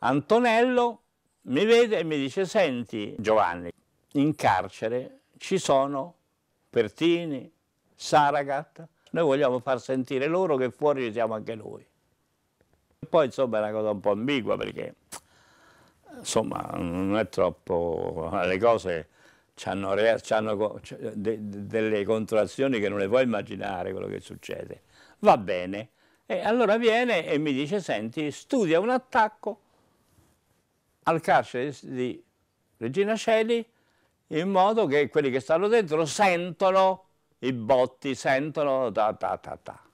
Antonello mi vede e mi dice, senti Giovanni, in carcere ci sono Pertini, Saragat, noi vogliamo far sentire loro che fuori ci siamo anche noi. Poi insomma è una cosa un po' ambigua perché insomma non è troppo, le cose hanno, hanno delle contrazioni che non le puoi immaginare quello che succede. Va bene, e allora viene e mi dice senti studia un attacco al carcere di Regina Celi in modo che quelli che stanno dentro sentono i botti, sentono ta ta ta ta.